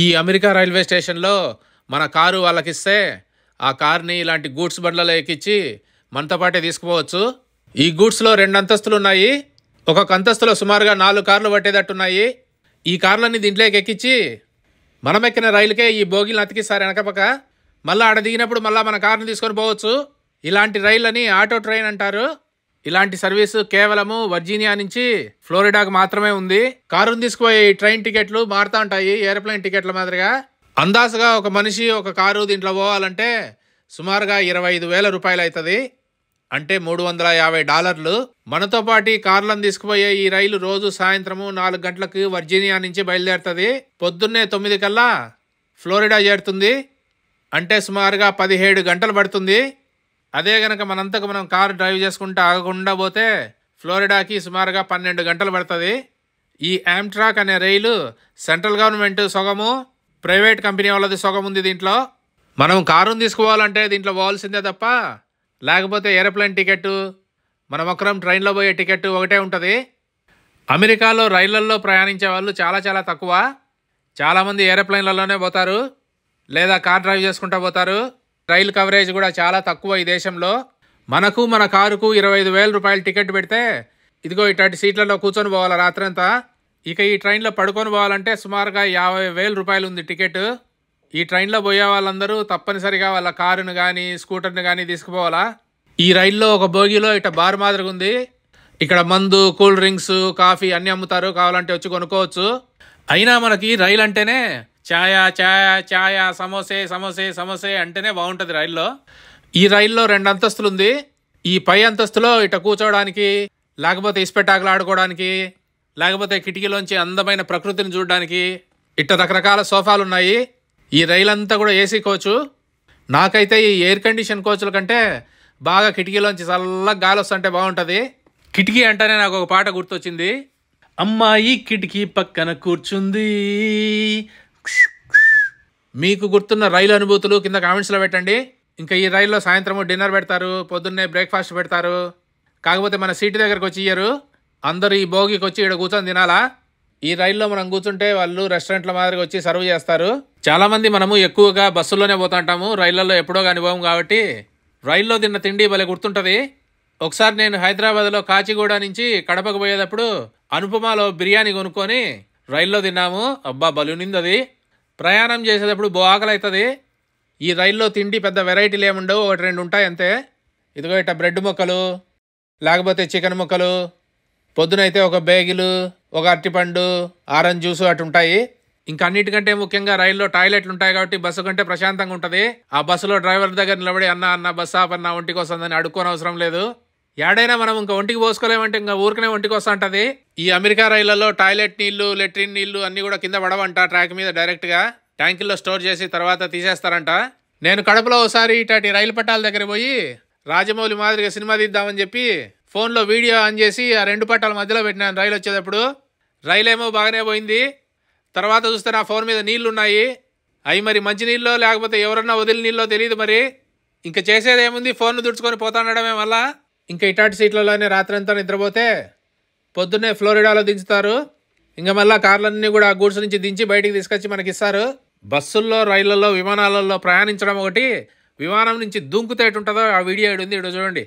ఈ America railway స్టేషన్లో మన కారు వాళ్ళకిస్తే ఆ కార్ని ఇలాంటి గూడ్స్ బండ్లలో ఎక్కించి మనతో పాటే తీసుకుపోవచ్చు ఈ గూడ్స్లో రెండు అంతస్తులు ఉన్నాయి ఒక్కొక్క అంతస్తులో సుమారుగా నాలుగు కార్లు పట్టేటట్టున్నాయి ఈ కార్లన్నీ దీంట్లోకి ఎక్కించి మనం ఎక్కిన రైలుకే ఈ బోగిలు అతికిస్తారు వెనకపక్క మళ్ళీ ఆడ దిగినప్పుడు మళ్ళీ మన కార్ని తీసుకొని పోవచ్చు ఇలాంటి రైళ్ళని ఆటో ట్రైన్ అంటారు ఇలాంటి సర్వీసు కేవలము వర్జీనియా నుంచి ఫ్లోరిడాకు మాత్రమే ఉంది కారును తీసుకుపోయే ట్రైన్ టికెట్లు మారుతా ఉంటాయి ఏరోప్లేన్ టికెట్ల మాదిరిగా అందాజుగా ఒక మనిషి ఒక కారు దీంట్లో పోవాలంటే సుమారుగా ఇరవై ఐదు వేల రూపాయలు అవుతుంది అంటే మూడు వందల యాభై డాలర్లు మనతో పాటు కార్లను తీసుకుపోయే ఈ రైలు రోజు సాయంత్రము నాలుగు గంటలకు వర్జీనియా నుంచి బయలుదేరుతుంది పొద్దున్నే తొమ్మిది కల్లా ఫ్లోరిడా చేరుతుంది అంటే సుమారుగా పదిహేడు గంటలు పడుతుంది అదే గనక మనంతకు మనం కారు డ్రైవ్ చేసుకుంటూ ఆగకుండా పోతే ఫ్లోరిడాకి సుమారుగా పన్నెండు గంటలు పడుతుంది ఈ యామ్ట్రాక్ అనే రైలు సెంట్రల్ గవర్నమెంట్ సొగము ప్రైవేట్ కంపెనీ వాళ్ళది సొగం ఉంది దీంట్లో మనం కారును తీసుకోవాలంటే దీంట్లో పోవాల్సిందే తప్ప లేకపోతే ఏరోప్లేన్ టికెట్టు మనం ఒకరం ట్రైన్లో పోయే టికెట్ ఒకటే ఉంటుంది అమెరికాలో రైళ్లల్లో ప్రయాణించే వాళ్ళు చాలా చాలా తక్కువ చాలామంది ఏరోప్లేన్లలోనే పోతారు లేదా కార్ డ్రైవ్ చేసుకుంటూ పోతారు రైలు కవరేజ్ కూడా చాలా తక్కువ ఈ దేశంలో మనకు మన కారుకు ఇరవై ఐదు వేల రూపాయలు టికెట్ పెడితే ఇదిగో ఇటువంటి సీట్లలో కూర్చొని పోవాలి రాత్రంతా ఇక ఈ ట్రైన్లో పడుకొని పోవాలంటే సుమారుగా యాభై వేల రూపాయలు ఉంది టికెట్ ఈ ట్రైన్లో పోయే వాళ్ళందరూ తప్పనిసరిగా వాళ్ళ కారును కానీ స్కూటర్ను కానీ తీసుకుపోవాలా ఈ రైల్లో ఒక బోగిలో ఇట బార్ మాదిరిగా ఉంది ఇక్కడ మందు కూల్ డ్రింక్స్ కాఫీ అన్నీ అమ్ముతారు కావాలంటే వచ్చి కొనుక్కోవచ్చు అయినా మనకి రైలు అంటేనే ఛాయ ఛాయ ఛాయ సమోసే సమోసే సమోసే అంటేనే బాగుంటుంది రైల్లో ఈ రైల్లో రెండు అంతస్తులు ఉంది ఈ పై అంతస్తులో ఇట కూర్చోవడానికి లేకపోతే ఇసుపెట్టాకులు ఆడుకోవడానికి లేకపోతే కిటికీలోంచి అందమైన ప్రకృతిని చూడడానికి ఇట్ట రకరకాల సోఫాలు ఉన్నాయి ఈ రైలు అంతా కూడా ఏసీ కోచు నాకైతే ఈ ఎయిర్ కండిషన్ కోచ్ల కంటే బాగా కిటికీలోంచి చల్లగా గాలి వస్తుంటే బాగుంటుంది కిటికీ అంటేనే నాకు ఒక పాట గుర్తొచ్చింది అమ్మాయి కిటికీ పక్కన కూర్చుంది మీకు గుర్తున్న రైలు అనుభూతులు కింద కామెంట్స్లో పెట్టండి ఇంకా ఈ రైల్లో సాయంత్రం డిన్నర్ పెడతారు పొద్దున్నే బ్రేక్ఫాస్ట్ పెడతారు కాకపోతే మన సీటు దగ్గరకు వచ్చి ఇయ్యరు అందరూ ఈ భోగికి వచ్చి ఇక్కడ కూర్చొని తినాలా ఈ రైల్లో మనం కూర్చుంటే వాళ్ళు రెస్టారెంట్ల మాదిరిగా వచ్చి సర్వ్ చేస్తారు చాలామంది మనము ఎక్కువగా బస్సుల్లోనే పోతుంటాము రైళ్లలో ఎప్పుడో అనుభవం కాబట్టి రైల్లో తిన్న తిండి భలే గుర్తుంటుంది ఒకసారి నేను హైదరాబాద్లో కాచిగూడ నుంచి కడపకు పోయేటప్పుడు అనుపమాలో బిర్యానీ కొనుక్కొని రైల్లో తిన్నాము అబ్బా ఉంది అది ప్రయాణం చేసేటప్పుడు బో ఆకలి అవుతుంది ఈ రైల్లో తిండి పెద్ద వెరైటీలు ఏముండవు ఒకటి రెండు ఉంటాయి అంతే ఇదిగో ఇట్ట బ్రెడ్ ముక్కలు లేకపోతే చికెన్ ముక్కలు పొద్దునైతే ఒక బేగిలు ఒక అరటిపండు ఆరెంజ్ జ్యూస్ అటు ఉంటాయి ఇంకా అన్నిటికంటే ముఖ్యంగా రైల్లో టాయిలెట్లు ఉంటాయి కాబట్టి బస్సు కంటే ప్రశాంతంగా ఉంటుంది ఆ బస్సులో డ్రైవర్ దగ్గర నిలబడి అన్న అన్న బస్ ఆఫ్ అన్న ఒంటికి వస్తుందని అడుక్కోని అవసరం లేదు ఏడైనా మనం ఇంకా ఒంటికి పోసుకోలేమంటే ఇంకా ఊరికనే ఒంటికి వస్తా ఉంటుంది ఈ అమెరికా రైళ్లలో టాయిలెట్ నీళ్లు లెట్రిన్ నీళ్లు అన్నీ కూడా కింద పడవంట ట్రాక్ మీద డైరెక్ట్గా ట్యాంకుల్లో స్టోర్ చేసి తర్వాత తీసేస్తారంట నేను కడపలో ఒకసారి ఇటాటి రైలు పట్టాల దగ్గర పోయి రాజమౌళి మాదిరిగా సినిమా తీద్దామని చెప్పి ఫోన్లో వీడియో ఆన్ చేసి ఆ రెండు పట్టాల మధ్యలో పెట్టినాను రైలు వచ్చేటప్పుడు రైలేమో బాగానే పోయింది తర్వాత చూస్తే నా ఫోన్ మీద నీళ్లు ఉన్నాయి అవి మరి మంచి నీళ్ళో లేకపోతే ఎవరన్నా వదిలి నీళ్ళో తెలియదు మరి ఇంకా చేసేది ఏముంది ఫోన్ను దుడుచుకొని పోతాడమే మళ్ళా ఇంకా ఇటాటి సీట్లలోనే రాత్రంతా నిద్రపోతే పొద్దున్నే ఫ్లోరిడాలో దించుతారు ఇంకా మళ్ళీ కార్లన్నీ కూడా గూడ్స్ నుంచి దించి బయటికి తీసుకొచ్చి మనకి ఇస్తారు బస్సుల్లో రైళ్లలో విమానాలలో ప్రయాణించడం ఒకటి విమానం నుంచి దూంకుతేటుంటుందో ఆ వీడియో ఉంది ఇడు చూడండి